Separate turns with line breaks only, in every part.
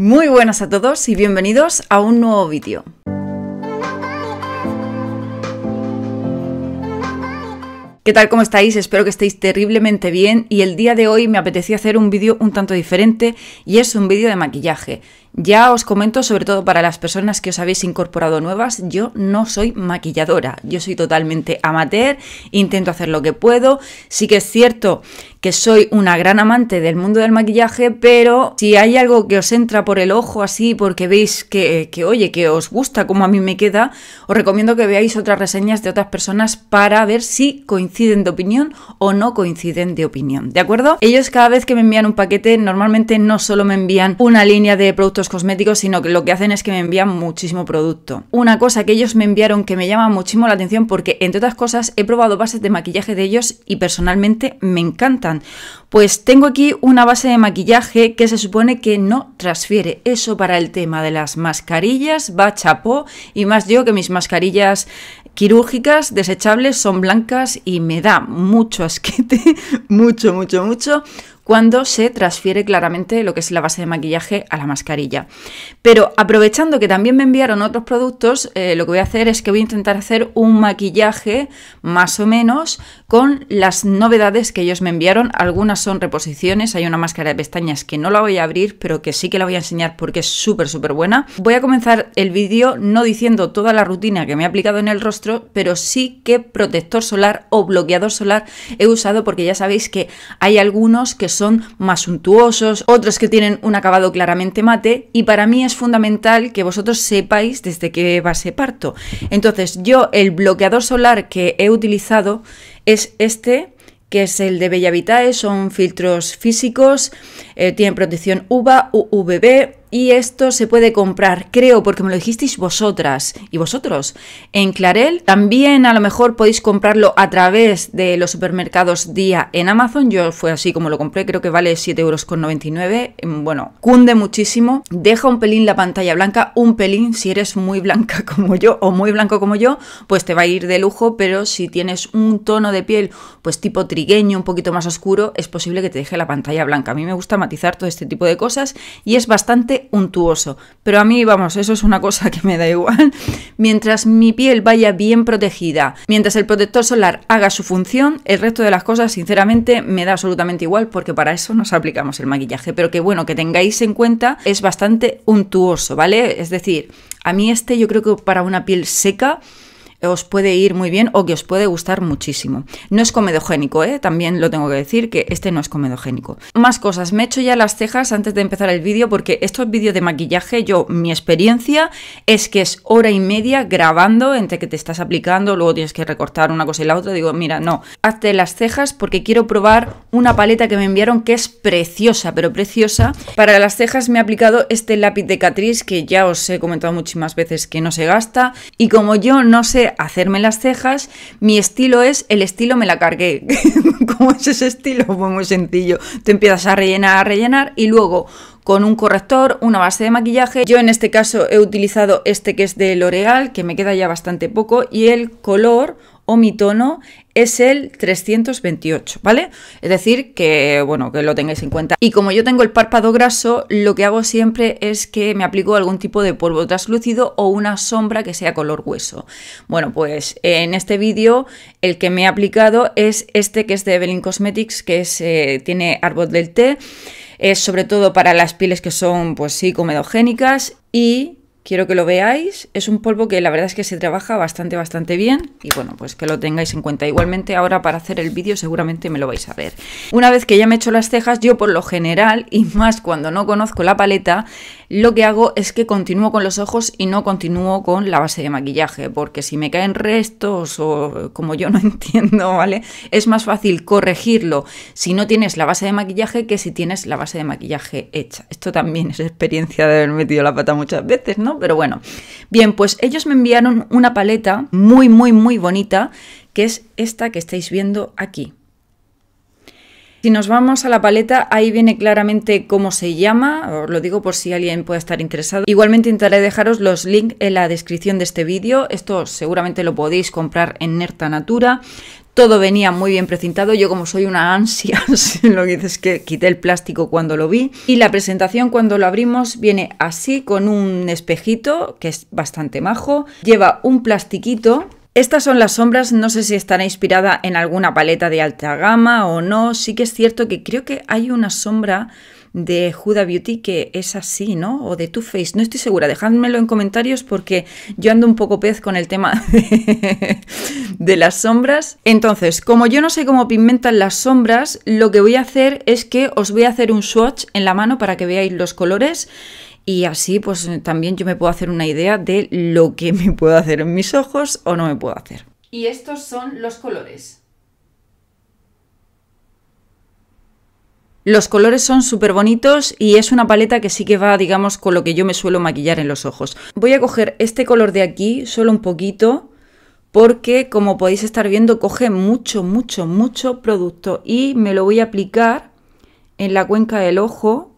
Muy buenas a todos y bienvenidos a un nuevo vídeo. ¿Qué tal? ¿Cómo estáis? Espero que estéis terriblemente bien y el día de hoy me apetecía hacer un vídeo un tanto diferente y es un vídeo de maquillaje. Ya os comento, sobre todo para las personas que os habéis incorporado nuevas, yo no soy maquilladora, yo soy totalmente amateur, intento hacer lo que puedo, sí que es cierto que soy una gran amante del mundo del maquillaje, pero si hay algo que os entra por el ojo así porque veis que, oye, que os gusta como a mí me queda, os recomiendo que veáis otras reseñas de otras personas para ver si coinciden de opinión o no coinciden de opinión, ¿de acuerdo? Ellos cada vez que me envían un paquete normalmente no solo me envían una línea de productos cosméticos, sino que lo que hacen es que me envían muchísimo producto. Una cosa que ellos me enviaron que me llama muchísimo la atención porque, entre otras cosas, he probado bases de maquillaje de ellos y personalmente me encantan. Pues tengo aquí una base de maquillaje que se supone que no transfiere. Eso para el tema de las mascarillas va chapó y más yo que mis mascarillas quirúrgicas desechables son blancas y me da mucho asquete, mucho, mucho, mucho cuando se transfiere claramente lo que es la base de maquillaje a la mascarilla. Pero aprovechando que también me enviaron otros productos, eh, lo que voy a hacer es que voy a intentar hacer un maquillaje más o menos con las novedades que ellos me enviaron. Algunas son reposiciones, hay una máscara de pestañas que no la voy a abrir, pero que sí que la voy a enseñar porque es súper, súper buena. Voy a comenzar el vídeo no diciendo toda la rutina que me he aplicado en el rostro, pero sí que protector solar o bloqueador solar he usado porque ya sabéis que hay algunos que son son más suntuosos, otros que tienen un acabado claramente mate y para mí es fundamental que vosotros sepáis desde qué base parto. Entonces yo el bloqueador solar que he utilizado es este que es el de Bellavitae, son filtros físicos, eh, tienen protección UVA, UVB, y esto se puede comprar, creo, porque me lo dijisteis vosotras y vosotros en Clarel. También a lo mejor podéis comprarlo a través de los supermercados Día en Amazon. Yo fue así como lo compré, creo que vale 7,99 euros. Mm, bueno, cunde muchísimo. Deja un pelín la pantalla blanca, un pelín si eres muy blanca como yo o muy blanco como yo, pues te va a ir de lujo, pero si tienes un tono de piel pues tipo trigueño, un poquito más oscuro, es posible que te deje la pantalla blanca. A mí me gusta matizar todo este tipo de cosas y es bastante untuoso, pero a mí, vamos, eso es una cosa que me da igual. Mientras mi piel vaya bien protegida, mientras el protector solar haga su función, el resto de las cosas, sinceramente, me da absolutamente igual porque para eso nos aplicamos el maquillaje. Pero que bueno, que tengáis en cuenta, es bastante untuoso, ¿vale? Es decir, a mí este yo creo que para una piel seca os puede ir muy bien o que os puede gustar muchísimo. No es comedogénico, ¿eh? también lo tengo que decir que este no es comedogénico. Más cosas, me he hecho ya las cejas antes de empezar el vídeo porque estos vídeos de maquillaje, yo, mi experiencia es que es hora y media grabando entre que te estás aplicando, luego tienes que recortar una cosa y la otra, digo, mira, no, hazte las cejas porque quiero probar una paleta que me enviaron que es preciosa, pero preciosa. Para las cejas me he aplicado este lápiz de Catrice que ya os he comentado muchísimas veces que no se gasta y como yo no sé hacerme las cejas, mi estilo es el estilo me la cargué. ¿Cómo es ese estilo? Pues muy sencillo. Te empiezas a rellenar, a rellenar y luego con un corrector, una base de maquillaje. Yo en este caso he utilizado este que es de L'Oreal, que me queda ya bastante poco, y el color mi tono es el 328, ¿vale? Es decir, que bueno, que lo tengáis en cuenta. Y como yo tengo el párpado graso, lo que hago siempre es que me aplico algún tipo de polvo traslúcido o una sombra que sea color hueso. Bueno, pues en este vídeo el que me he aplicado es este que es de Evelyn Cosmetics, que es, eh, tiene árbol del té. Es sobre todo para las pieles que son, pues sí, comedogénicas y quiero que lo veáis. Es un polvo que la verdad es que se trabaja bastante, bastante bien y bueno, pues que lo tengáis en cuenta. Igualmente ahora para hacer el vídeo seguramente me lo vais a ver. Una vez que ya me he hecho las cejas, yo por lo general y más cuando no conozco la paleta, lo que hago es que continúo con los ojos y no continúo con la base de maquillaje, porque si me caen restos o como yo no entiendo, ¿vale? Es más fácil corregirlo si no tienes la base de maquillaje que si tienes la base de maquillaje hecha. Esto también es experiencia de haber metido la pata muchas veces, ¿no? Pero bueno. Bien, pues ellos me enviaron una paleta muy, muy, muy bonita, que es esta que estáis viendo aquí. Si nos vamos a la paleta, ahí viene claramente cómo se llama, os lo digo por si alguien puede estar interesado. Igualmente intentaré dejaros los links en la descripción de este vídeo, esto seguramente lo podéis comprar en Nerta Natura todo venía muy bien precintado. Yo, como soy una ansia, lo que es que quité el plástico cuando lo vi. Y la presentación, cuando lo abrimos, viene así con un espejito que es bastante majo. Lleva un plastiquito. Estas son las sombras, no sé si estará inspirada en alguna paleta de alta gama o no. Sí que es cierto que creo que hay una sombra de Huda Beauty que es así, ¿no? O de Too Faced, no estoy segura, dejádmelo en comentarios porque yo ando un poco pez con el tema de las sombras. Entonces, como yo no sé cómo pigmentan las sombras, lo que voy a hacer es que os voy a hacer un swatch en la mano para que veáis los colores y así pues también yo me puedo hacer una idea de lo que me puedo hacer en mis ojos o no me puedo hacer. Y estos son los colores. Los colores son súper bonitos y es una paleta que sí que va, digamos, con lo que yo me suelo maquillar en los ojos. Voy a coger este color de aquí, solo un poquito, porque como podéis estar viendo, coge mucho, mucho, mucho producto y me lo voy a aplicar en la cuenca del ojo.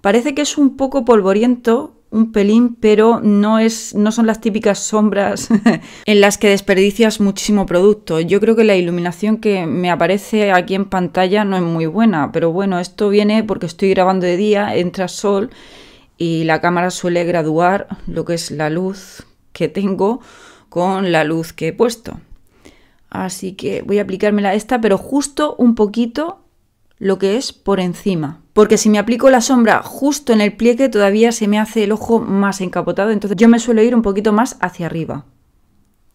Parece que es un poco polvoriento, un pelín, pero no, es, no son las típicas sombras en las que desperdicias muchísimo producto. Yo creo que la iluminación que me aparece aquí en pantalla no es muy buena, pero bueno, esto viene porque estoy grabando de día, entra sol y la cámara suele graduar lo que es la luz que tengo con la luz que he puesto. Así que voy a aplicármela a esta, pero justo un poquito lo que es por encima. Porque si me aplico la sombra justo en el pliegue todavía se me hace el ojo más encapotado, entonces yo me suelo ir un poquito más hacia arriba.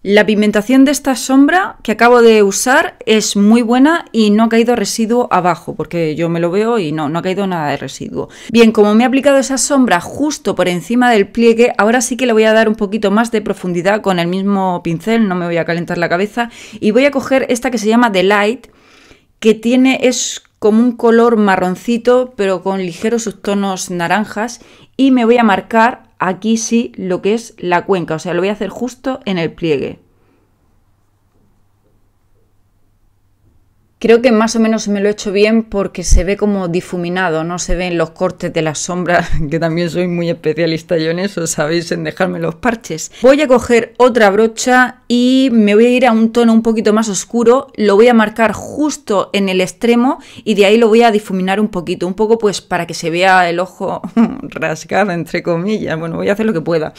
La pigmentación de esta sombra que acabo de usar es muy buena y no ha caído residuo abajo, porque yo me lo veo y no, no ha caído nada de residuo. Bien, como me he aplicado esa sombra justo por encima del pliegue, ahora sí que le voy a dar un poquito más de profundidad con el mismo pincel, no me voy a calentar la cabeza, y voy a coger esta que se llama The Light, que tiene, es como un color marroncito pero con ligeros subtonos naranjas y me voy a marcar aquí sí lo que es la cuenca, o sea, lo voy a hacer justo en el pliegue. Creo que más o menos me lo he hecho bien porque se ve como difuminado, no se ven los cortes de las sombras, que también soy muy especialista yo en eso, sabéis, en dejarme los parches. Voy a coger otra brocha y me voy a ir a un tono un poquito más oscuro, lo voy a marcar justo en el extremo y de ahí lo voy a difuminar un poquito, un poco pues para que se vea el ojo rasgado, entre comillas. Bueno, voy a hacer lo que pueda.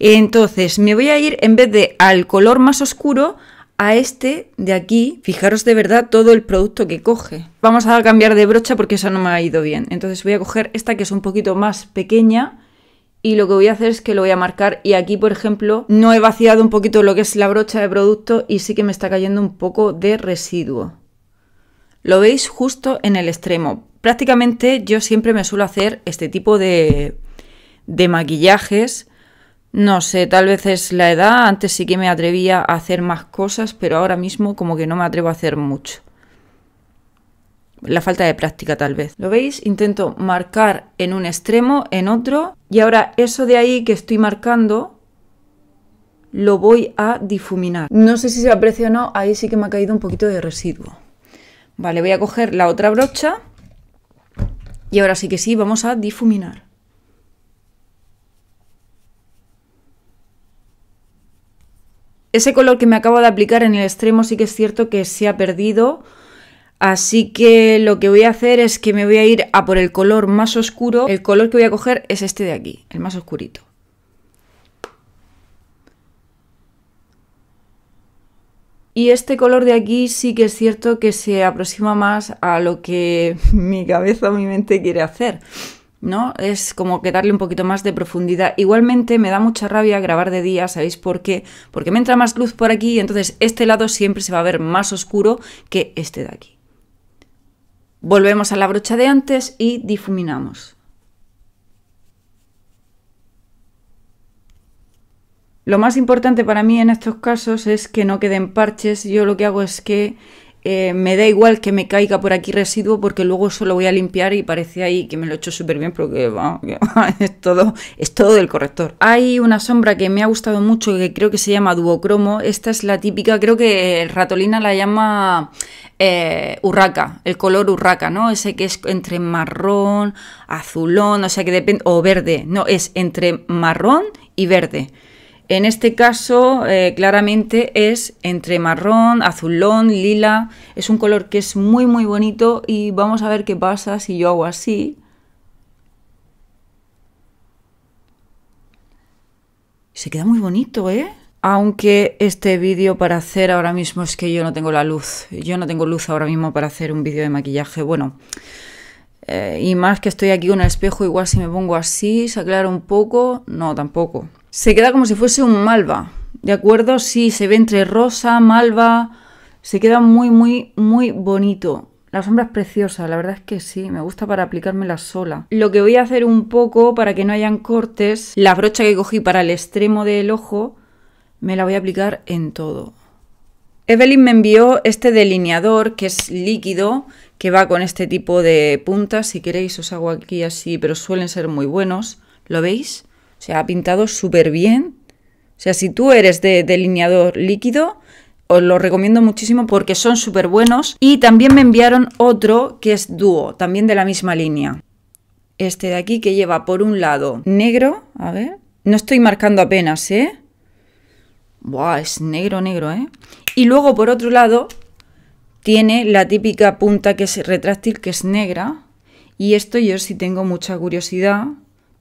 Entonces, me voy a ir en vez de al color más oscuro, a este de aquí, fijaros de verdad todo el producto que coge. Vamos a cambiar de brocha porque esa no me ha ido bien. Entonces voy a coger esta que es un poquito más pequeña y lo que voy a hacer es que lo voy a marcar y aquí, por ejemplo, no he vaciado un poquito lo que es la brocha de producto y sí que me está cayendo un poco de residuo. Lo veis justo en el extremo. Prácticamente yo siempre me suelo hacer este tipo de, de maquillajes no sé, tal vez es la edad, antes sí que me atrevía a hacer más cosas, pero ahora mismo como que no me atrevo a hacer mucho. La falta de práctica tal vez. ¿Lo veis? Intento marcar en un extremo, en otro, y ahora eso de ahí que estoy marcando lo voy a difuminar. No sé si se aprecia o no, ahí sí que me ha caído un poquito de residuo. Vale, voy a coger la otra brocha y ahora sí que sí, vamos a difuminar. Ese color que me acabo de aplicar en el extremo sí que es cierto que se ha perdido. Así que lo que voy a hacer es que me voy a ir a por el color más oscuro. El color que voy a coger es este de aquí, el más oscurito. Y este color de aquí sí que es cierto que se aproxima más a lo que mi cabeza o mi mente quiere hacer. ¿no? Es como que darle un poquito más de profundidad. Igualmente me da mucha rabia grabar de día, ¿sabéis por qué? Porque me entra más luz por aquí, entonces este lado siempre se va a ver más oscuro que este de aquí. Volvemos a la brocha de antes y difuminamos. Lo más importante para mí en estos casos es que no queden parches. Yo lo que hago es que eh, me da igual que me caiga por aquí residuo porque luego solo voy a limpiar y parece ahí que me lo he hecho súper bien porque es, todo, es todo del corrector. Hay una sombra que me ha gustado mucho que creo que se llama duocromo. Esta es la típica, creo que Ratolina la llama eh, urraca, el color urraca, ¿no? Ese que es entre marrón, azulón, o sea que depende, o verde, no, es entre marrón y verde. En este caso, eh, claramente es entre marrón, azulón, lila. Es un color que es muy, muy bonito y vamos a ver qué pasa si yo hago así. Se queda muy bonito, ¿eh? Aunque este vídeo para hacer ahora mismo es que yo no tengo la luz. Yo no tengo luz ahora mismo para hacer un vídeo de maquillaje. Bueno, eh, y más que estoy aquí con el espejo, igual si me pongo así, se aclara un poco. No, tampoco. Se queda como si fuese un malva, ¿de acuerdo? Sí, se ve entre rosa, malva, se queda muy, muy, muy bonito. La sombra es preciosa, la verdad es que sí, me gusta para aplicármela sola. Lo que voy a hacer un poco para que no hayan cortes, la brocha que cogí para el extremo del ojo, me la voy a aplicar en todo. Evelyn me envió este delineador que es líquido, que va con este tipo de puntas. Si queréis os hago aquí así, pero suelen ser muy buenos. ¿Lo veis? se ha pintado súper bien. O sea, si tú eres de delineador líquido, os lo recomiendo muchísimo porque son súper buenos. Y también me enviaron otro que es dúo, también de la misma línea. Este de aquí que lleva por un lado negro, a ver, no estoy marcando apenas, ¿eh? Buah, es negro, negro, ¿eh? Y luego por otro lado tiene la típica punta que es retráctil, que es negra. Y esto yo sí tengo mucha curiosidad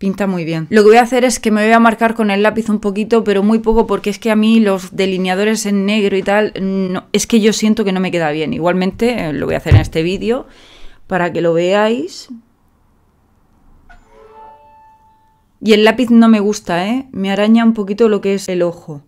pinta muy bien. Lo que voy a hacer es que me voy a marcar con el lápiz un poquito, pero muy poco porque es que a mí los delineadores en negro y tal, es que yo siento que no me queda bien. Igualmente eh, lo voy a hacer en este vídeo para que lo veáis. Y el lápiz no me gusta, ¿eh? Me araña un poquito lo que es el ojo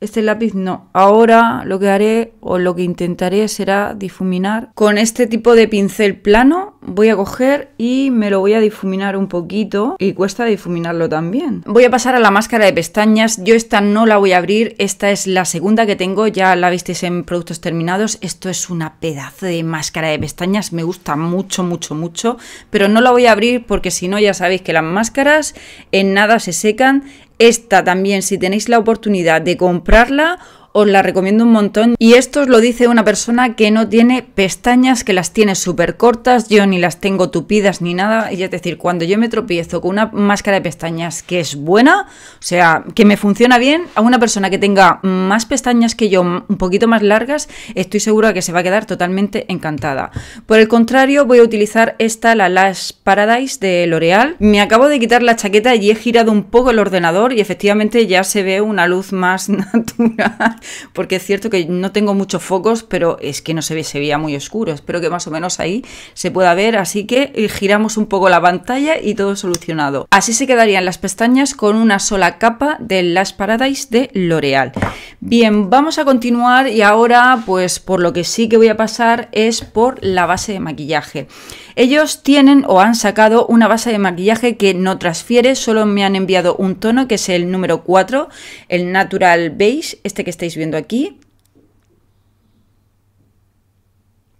este lápiz no. Ahora lo que haré o lo que intentaré será difuminar. Con este tipo de pincel plano voy a coger y me lo voy a difuminar un poquito y cuesta difuminarlo también. Voy a pasar a la máscara de pestañas. Yo esta no la voy a abrir, esta es la segunda que tengo, ya la visteis en productos terminados. Esto es una pedazo de máscara de pestañas, me gusta mucho, mucho, mucho, pero no la voy a abrir porque si no ya sabéis que las máscaras en nada se secan esta también, si tenéis la oportunidad de comprarla, os la recomiendo un montón. Y esto os lo dice una persona que no tiene pestañas, que las tiene súper cortas, yo ni las tengo tupidas ni nada. Y es decir, cuando yo me tropiezo con una máscara de pestañas que es buena, o sea, que me funciona bien, a una persona que tenga más pestañas que yo, un poquito más largas, estoy segura que se va a quedar totalmente encantada. Por el contrario, voy a utilizar esta, la Lash Paradise de L'Oreal. Me acabo de quitar la chaqueta y he girado un poco el ordenador y efectivamente ya se ve una luz más natural porque es cierto que no tengo muchos focos, pero es que no se, ve, se veía muy oscuro. Espero que más o menos ahí se pueda ver, así que eh, giramos un poco la pantalla y todo solucionado. Así se quedarían las pestañas con una sola capa de las Paradise de L'Oreal. Bien, vamos a continuar y ahora pues por lo que sí que voy a pasar es por la base de maquillaje. Ellos tienen o han sacado una base de maquillaje que no transfiere, solo me han enviado un tono que es el número 4, el Natural Beige, este que estáis viendo aquí.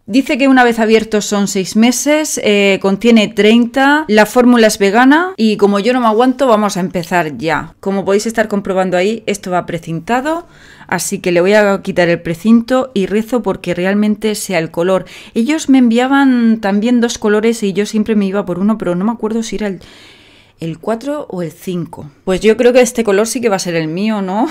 Dice que una vez abierto son seis meses, eh, contiene 30, la fórmula es vegana y como yo no me aguanto vamos a empezar ya. Como podéis estar comprobando ahí, esto va precintado, así que le voy a quitar el precinto y rezo porque realmente sea el color. Ellos me enviaban también dos colores y yo siempre me iba por uno, pero no me acuerdo si era el ¿El 4 o el 5? Pues yo creo que este color sí que va a ser el mío, ¿no?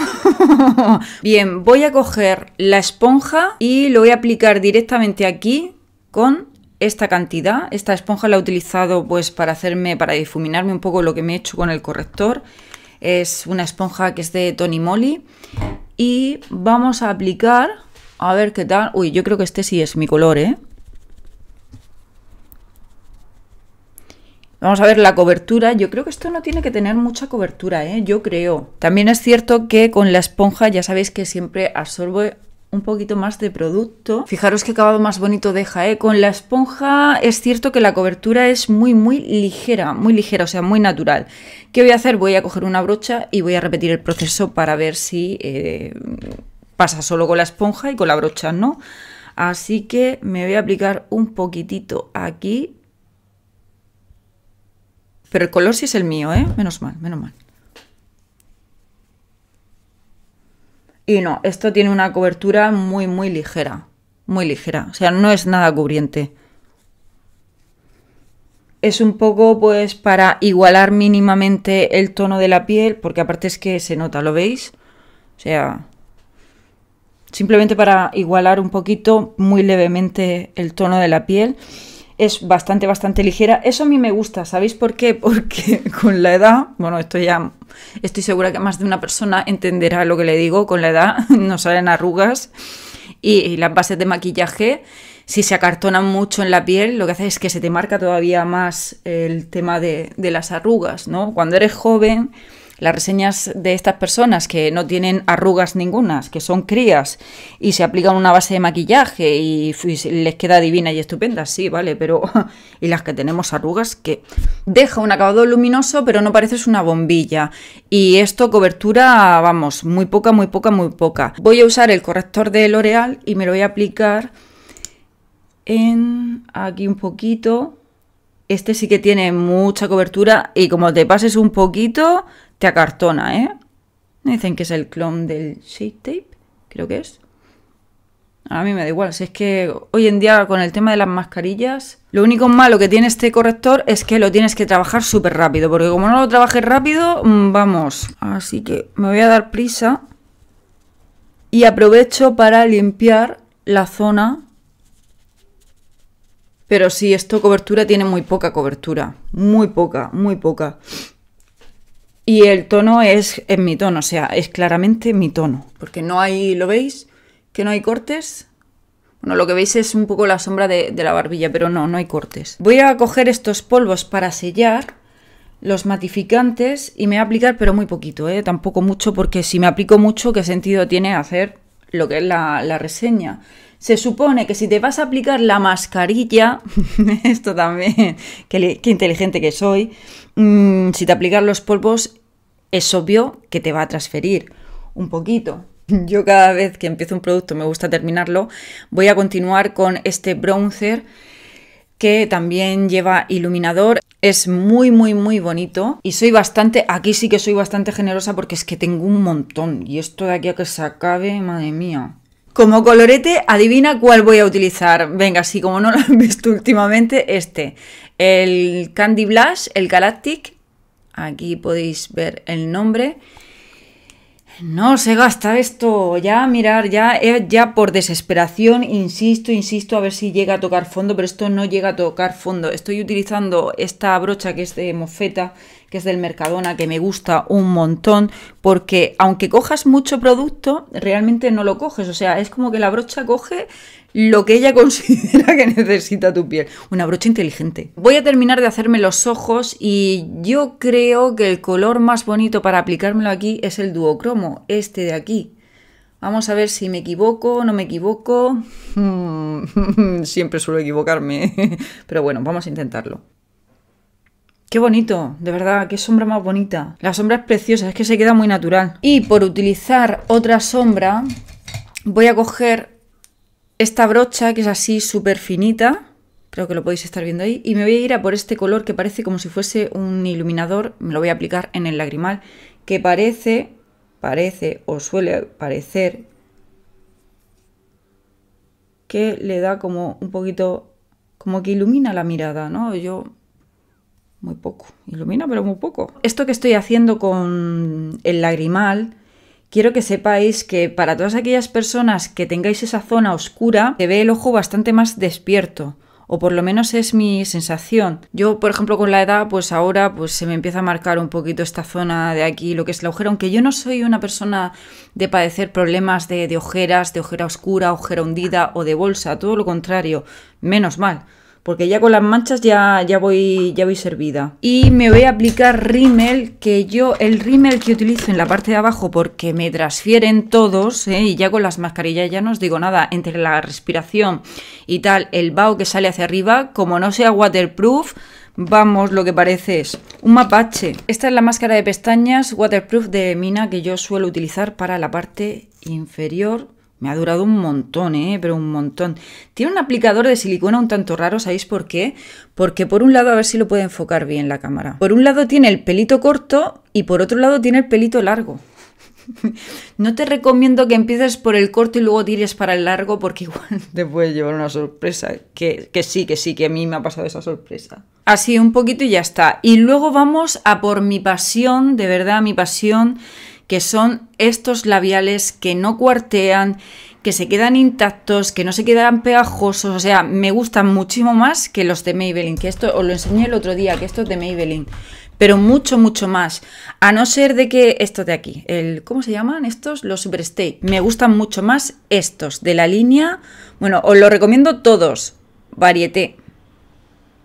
Bien, voy a coger la esponja y lo voy a aplicar directamente aquí con esta cantidad. Esta esponja la he utilizado pues para hacerme, para difuminarme un poco lo que me he hecho con el corrector. Es una esponja que es de Tony Moly. Y vamos a aplicar, a ver qué tal. Uy, yo creo que este sí es mi color, ¿eh? Vamos a ver la cobertura. Yo creo que esto no tiene que tener mucha cobertura, ¿eh? yo creo. También es cierto que con la esponja ya sabéis que siempre absorbe un poquito más de producto. Fijaros qué acabado más bonito deja, ¿eh? Con la esponja es cierto que la cobertura es muy, muy ligera, muy ligera, o sea, muy natural. ¿Qué voy a hacer? Voy a coger una brocha y voy a repetir el proceso para ver si eh, pasa solo con la esponja y con la brocha, ¿no? Así que me voy a aplicar un poquitito aquí pero el color sí es el mío, ¿eh? Menos mal, menos mal. Y no, esto tiene una cobertura muy, muy ligera. Muy ligera. O sea, no es nada cubriente. Es un poco, pues, para igualar mínimamente el tono de la piel, porque aparte es que se nota, ¿lo veis? O sea, simplemente para igualar un poquito, muy levemente, el tono de la piel es bastante, bastante ligera. Eso a mí me gusta, ¿sabéis por qué? Porque con la edad, bueno, esto ya estoy segura que más de una persona entenderá lo que le digo, con la edad no salen arrugas y, las bases de maquillaje, si se acartonan mucho en la piel, lo que hace es que se te marca todavía más el tema de, de las arrugas, ¿no? Cuando eres joven las reseñas de estas personas que no tienen arrugas ningunas, que son crías y se aplican una base de maquillaje y, les queda divina y estupenda, sí, vale, pero y las que tenemos arrugas que deja un acabado luminoso, pero no pareces una bombilla. Y esto cobertura, vamos, muy poca, muy poca, muy poca. Voy a usar el corrector de L'Oreal y me lo voy a aplicar en aquí un poquito este sí que tiene mucha cobertura y como te pases un poquito, te acartona, ¿eh? Dicen que es el clon del Shape Tape, creo que es. A mí me da igual, si es que hoy en día con el tema de las mascarillas, lo único malo que tiene este corrector es que lo tienes que trabajar súper rápido, porque como no lo trabajes rápido, mm, vamos. Así que me voy a dar prisa y aprovecho para limpiar la zona. Pero sí, esto cobertura tiene muy poca cobertura, muy poca, muy poca. Y el tono es en mi tono, o sea, es claramente mi tono. Porque no hay, ¿lo veis? Que no hay cortes. Bueno, lo que veis es un poco la sombra de, la barbilla, pero no, no hay cortes. Voy a coger estos polvos para sellar los matificantes y me voy a aplicar, pero muy poquito, ¿eh? tampoco mucho, porque si me aplico mucho, ¿qué sentido tiene hacer lo que es la, reseña? Se supone que si te vas a aplicar la mascarilla, esto también, qué, inteligente que soy, mm, si te aplicas los polvos es obvio que te va a transferir un poquito. Yo cada vez que empiezo un producto me gusta terminarlo. Voy a continuar con este bronzer que también lleva iluminador. Es muy, muy, muy bonito. Y soy bastante, aquí sí que soy bastante generosa porque es que tengo un montón. Y esto de aquí a que se acabe, madre mía. Como colorete, adivina cuál voy a utilizar. Venga, si como no lo han visto últimamente, este. El Candy Blush, el Galactic, Aquí podéis ver el nombre. No se gasta esto, ya mirar, ya, eh, ya por desesperación, insisto, insisto, a ver si llega a tocar fondo, pero esto no llega a tocar fondo. Estoy utilizando esta brocha que es de mofeta que es del Mercadona, que me gusta un montón, porque aunque cojas mucho producto, realmente no lo coges. O sea, es como que la brocha coge lo que ella considera que necesita tu piel. Una brocha inteligente. Voy a terminar de hacerme los ojos y yo creo que el color más bonito para aplicármelo aquí es el duocromo, este de aquí. Vamos a ver si me equivoco, no me equivoco. Siempre suelo equivocarme, pero bueno, vamos a intentarlo. Qué bonito, de verdad, qué sombra más bonita. La sombra es preciosa, es que se queda muy natural. Y por utilizar otra sombra, voy a coger esta brocha, que es así súper finita. Creo que lo podéis estar viendo ahí. Y me voy a ir a por este color que parece como si fuese un iluminador. Me lo voy a aplicar en el lagrimal, que parece, parece o suele parecer que le da como un poquito, como que ilumina la mirada, ¿no? Yo muy poco. Ilumina, pero muy poco. Esto que estoy haciendo con el lagrimal, quiero que sepáis que para todas aquellas personas que tengáis esa zona oscura, se ve el ojo bastante más despierto. O por lo menos es mi sensación. Yo, por ejemplo, con la edad, pues ahora pues se me empieza a marcar un poquito esta zona de aquí, lo que es la ojera, aunque yo no soy una persona de padecer problemas de, de ojeras, de ojera oscura, ojera hundida o de bolsa, todo lo contrario, menos mal porque ya con las manchas ya, ya, voy, ya voy servida. Y me voy a aplicar rímel, que yo, el rímel que utilizo en la parte de abajo, porque me transfieren todos, ¿eh? y ya con las mascarillas ya no os digo nada, entre la respiración y tal, el vaho que sale hacia arriba, como no sea waterproof, Vamos, lo que parece es un mapache. Esta es la máscara de pestañas waterproof de Mina que yo suelo utilizar para la parte inferior me ha durado un montón, ¿eh? Pero un montón. Tiene un aplicador de silicona un tanto raro, ¿sabéis por qué? Porque por un lado, a ver si lo puede enfocar bien la cámara. Por un lado tiene el pelito corto y por otro lado tiene el pelito largo. no te recomiendo que empieces por el corto y luego tires para el largo porque igual te puede llevar una sorpresa. Que, que sí, que sí, que a mí me ha pasado esa sorpresa. Así, un poquito y ya está. Y luego vamos a por mi pasión, de verdad, mi pasión que son estos labiales que no cuartean, que se quedan intactos, que no se quedan pegajosos, o sea, me gustan muchísimo más que los de Maybelline, que esto os lo enseñé el otro día, que estos de Maybelline, pero mucho, mucho más, a no ser de que estos de aquí, el, ¿cómo se llaman estos? Los Superstay, me gustan mucho más estos de la línea, bueno, os lo recomiendo todos, Varieté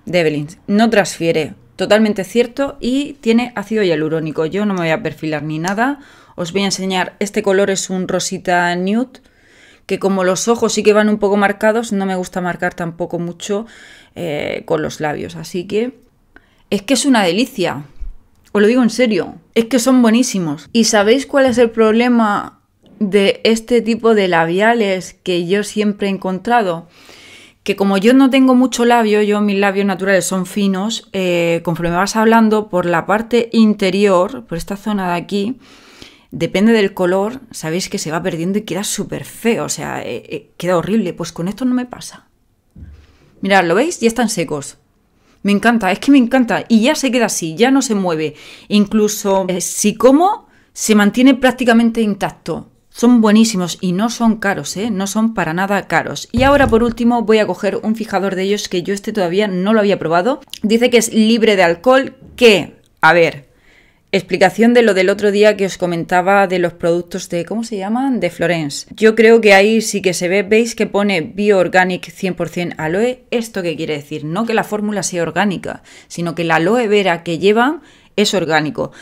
de Evelyn, no transfiere, totalmente cierto y tiene ácido hialurónico. Yo no me voy a perfilar ni nada. Os voy a enseñar, este color es un rosita nude, que como los ojos sí que van un poco marcados, no me gusta marcar tampoco mucho eh, con los labios. Así que es que es una delicia. Os lo digo en serio, es que son buenísimos. ¿Y sabéis cuál es el problema de este tipo de labiales que yo siempre he encontrado? que como yo no tengo mucho labio, yo mis labios naturales son finos, conforme eh, conforme vas hablando, por la parte interior, por esta zona de aquí, depende del color, sabéis que se va perdiendo y queda súper feo, o sea, eh, eh, queda horrible. Pues con esto no me pasa. Mirad, ¿lo veis? Ya están secos. Me encanta, es que me encanta. Y ya se queda así, ya no se mueve. Incluso si como, se mantiene prácticamente intacto. Son buenísimos y no son caros, ¿eh? No son para nada caros. Y ahora por último voy a coger un fijador de ellos que yo este todavía no lo había probado. Dice que es libre de alcohol, que, a ver, explicación de lo del otro día que os comentaba de los productos de, ¿cómo se llaman? De Florence. Yo creo que ahí sí que se ve, veis que pone Bio Organic 100% aloe. ¿Esto qué quiere decir? No que la fórmula sea orgánica, sino que la aloe vera que llevan es orgánico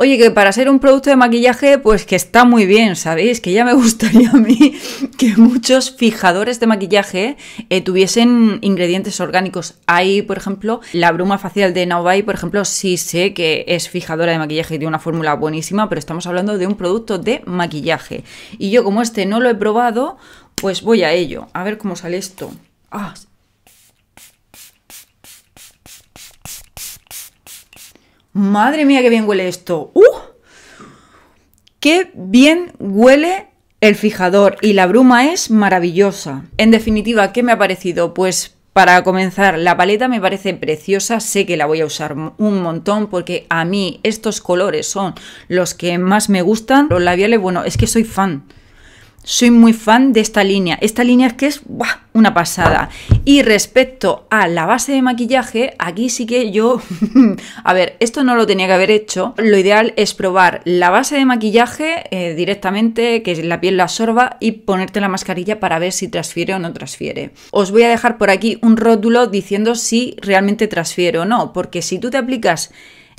oye, que para ser un producto de maquillaje, pues que está muy bien, ¿sabéis? Que ya me gustaría a mí que muchos fijadores de maquillaje eh, tuviesen ingredientes orgánicos. Hay, por ejemplo, la bruma facial de Naobai, por ejemplo, sí sé que es fijadora de maquillaje y tiene una fórmula buenísima, pero estamos hablando de un producto de maquillaje. Y yo como este no lo he probado, pues voy a ello. A ver cómo sale esto. Ah, Madre mía, qué bien huele esto. ¡Uh! Qué bien huele el fijador y la bruma es maravillosa. En definitiva, ¿qué me ha parecido? Pues para comenzar, la paleta me parece preciosa, sé que la voy a usar un montón porque a mí estos colores son los que más me gustan. Los labiales, bueno, es que soy fan soy muy fan de esta línea. Esta línea es que es una pasada. Y respecto a la base de maquillaje, aquí sí que yo... a ver, esto no lo tenía que haber hecho. Lo ideal es probar la base de maquillaje eh, directamente, que la piel la absorba, y ponerte la mascarilla para ver si transfiere o no transfiere. Os voy a dejar por aquí un rótulo diciendo si realmente transfiere o no, porque si tú te aplicas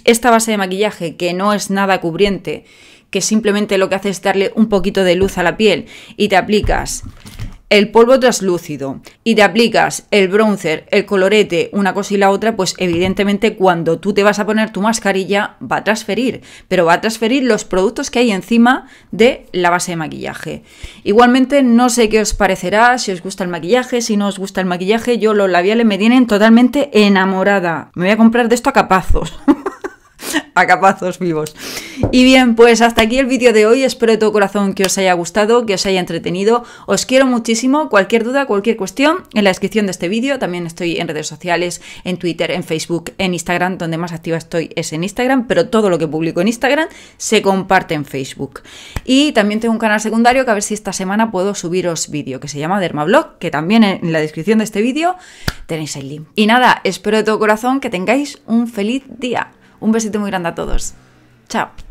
esta base de maquillaje que no es nada cubriente que simplemente lo que hace es darle un poquito de luz a la piel y te aplicas el polvo traslúcido y te aplicas el bronzer, el colorete, una cosa y la otra, pues evidentemente cuando tú te vas a poner tu mascarilla va a transferir, pero va a transferir los productos que hay encima de la base de maquillaje. Igualmente no sé qué os parecerá, si os gusta el maquillaje, si no os gusta el maquillaje, yo los labiales me tienen totalmente enamorada. Me voy a comprar de esto a capazos. a capazos vivos. Y bien, pues hasta aquí el vídeo de hoy. Espero de todo corazón que os haya gustado, que os haya entretenido. Os quiero muchísimo. Cualquier duda, cualquier cuestión, en la descripción de este vídeo. También estoy en redes sociales, en Twitter, en Facebook, en Instagram. Donde más activa estoy es en Instagram, pero todo lo que publico en Instagram se comparte en Facebook. Y también tengo un canal secundario que a ver si esta semana puedo subiros vídeo, que se llama Dermablog, que también en la descripción de este vídeo tenéis el link. Y nada, espero de todo corazón que tengáis un feliz día. Un besito muy grande a todos. Chao.